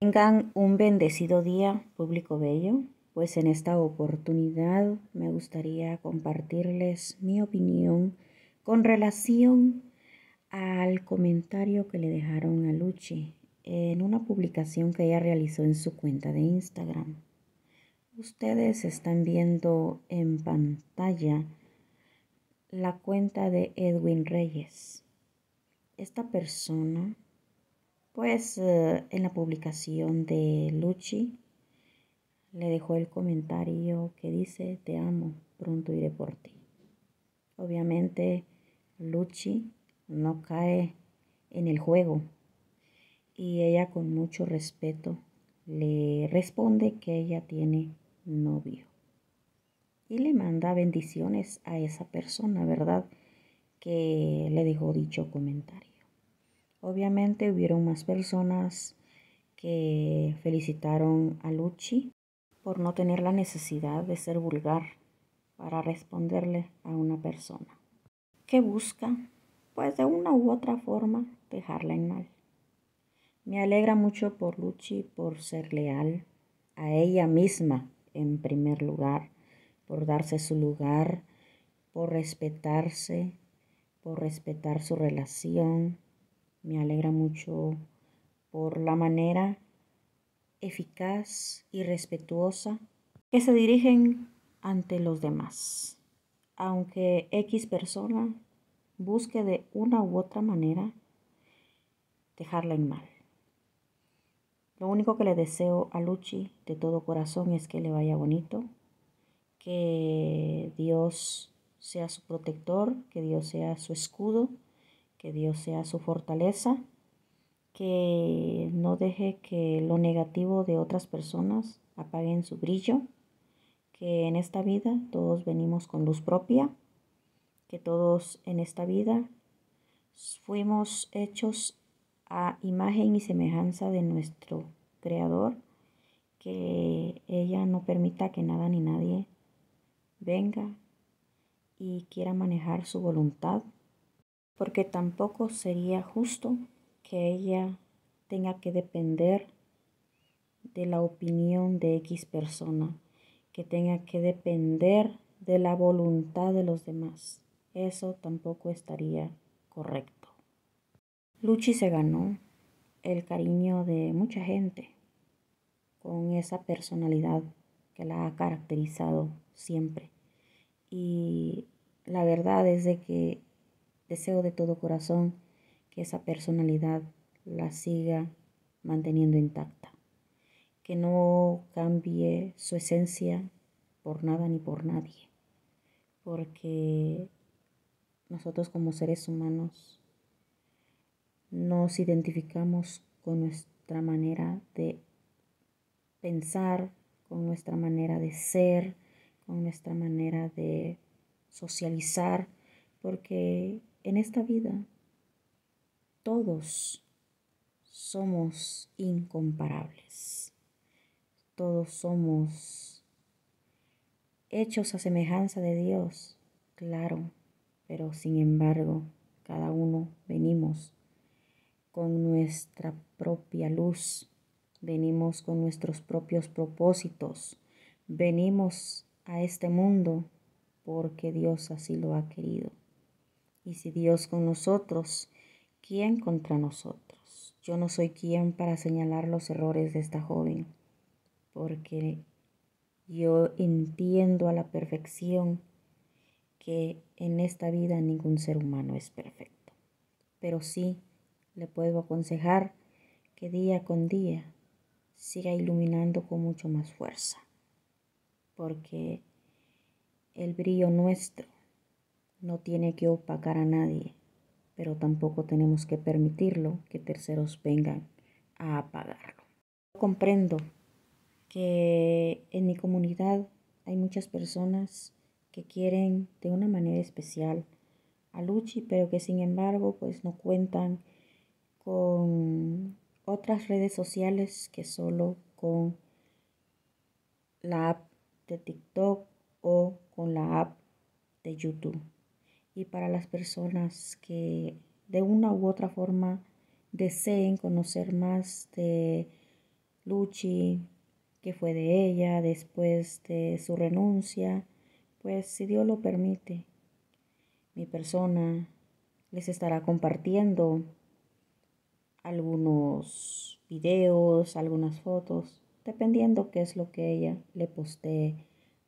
Tengan un bendecido día, público bello, pues en esta oportunidad me gustaría compartirles mi opinión con relación al comentario que le dejaron a Luchi en una publicación que ella realizó en su cuenta de Instagram. Ustedes están viendo en pantalla la cuenta de Edwin Reyes. Esta persona pues eh, en la publicación de Luchi, le dejó el comentario que dice, te amo, pronto iré por ti. Obviamente Luchi no cae en el juego y ella con mucho respeto le responde que ella tiene novio y le manda bendiciones a esa persona, ¿verdad? Que le dejó dicho comentario. Obviamente hubieron más personas que felicitaron a Luchi por no tener la necesidad de ser vulgar para responderle a una persona. que busca? Pues de una u otra forma dejarla en mal. Me alegra mucho por Luchi por ser leal a ella misma en primer lugar, por darse su lugar, por respetarse, por respetar su relación, me alegra mucho por la manera eficaz y respetuosa que se dirigen ante los demás. Aunque X persona busque de una u otra manera dejarla en mal. Lo único que le deseo a Luchi de todo corazón es que le vaya bonito, que Dios sea su protector, que Dios sea su escudo que Dios sea su fortaleza, que no deje que lo negativo de otras personas en su brillo, que en esta vida todos venimos con luz propia, que todos en esta vida fuimos hechos a imagen y semejanza de nuestro Creador, que ella no permita que nada ni nadie venga y quiera manejar su voluntad porque tampoco sería justo que ella tenga que depender de la opinión de X persona, que tenga que depender de la voluntad de los demás. Eso tampoco estaría correcto. Luchi se ganó el cariño de mucha gente con esa personalidad que la ha caracterizado siempre. Y la verdad es de que Deseo de todo corazón que esa personalidad la siga manteniendo intacta, que no cambie su esencia por nada ni por nadie, porque nosotros como seres humanos nos identificamos con nuestra manera de pensar, con nuestra manera de ser, con nuestra manera de socializar, porque en esta vida todos somos incomparables. Todos somos hechos a semejanza de Dios, claro, pero sin embargo, cada uno venimos con nuestra propia luz, venimos con nuestros propios propósitos, venimos a este mundo porque Dios así lo ha querido. Y si Dios con nosotros, ¿quién contra nosotros? Yo no soy quien para señalar los errores de esta joven, porque yo entiendo a la perfección que en esta vida ningún ser humano es perfecto. Pero sí le puedo aconsejar que día con día siga iluminando con mucho más fuerza, porque el brillo nuestro no tiene que opacar a nadie, pero tampoco tenemos que permitirlo que terceros vengan a apagarlo. Yo comprendo que en mi comunidad hay muchas personas que quieren de una manera especial a Luchi, pero que sin embargo pues no cuentan con otras redes sociales que solo con la app de TikTok o con la app de YouTube y para las personas que de una u otra forma deseen conocer más de Luchi, que fue de ella después de su renuncia, pues si Dios lo permite, mi persona les estará compartiendo algunos videos, algunas fotos, dependiendo qué es lo que ella le postee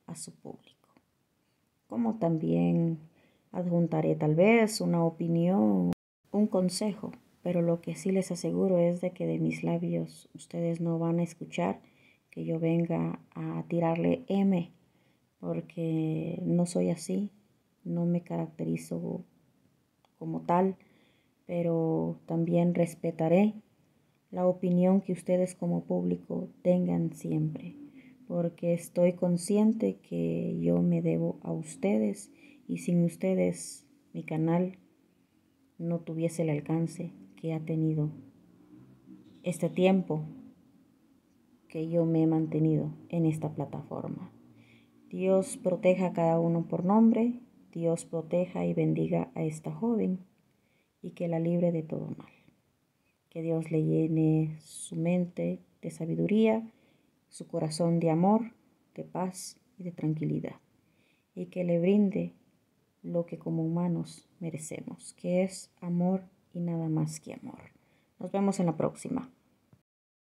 a su público. Como también Adjuntaré tal vez una opinión, un consejo, pero lo que sí les aseguro es de que de mis labios ustedes no van a escuchar que yo venga a tirarle M, porque no soy así, no me caracterizo como tal, pero también respetaré la opinión que ustedes como público tengan siempre, porque estoy consciente que yo me debo a ustedes y sin ustedes mi canal no tuviese el alcance que ha tenido este tiempo que yo me he mantenido en esta plataforma. Dios proteja a cada uno por nombre, Dios proteja y bendiga a esta joven y que la libre de todo mal. Que Dios le llene su mente de sabiduría, su corazón de amor, de paz y de tranquilidad y que le brinde lo que como humanos merecemos, que es amor y nada más que amor. Nos vemos en la próxima.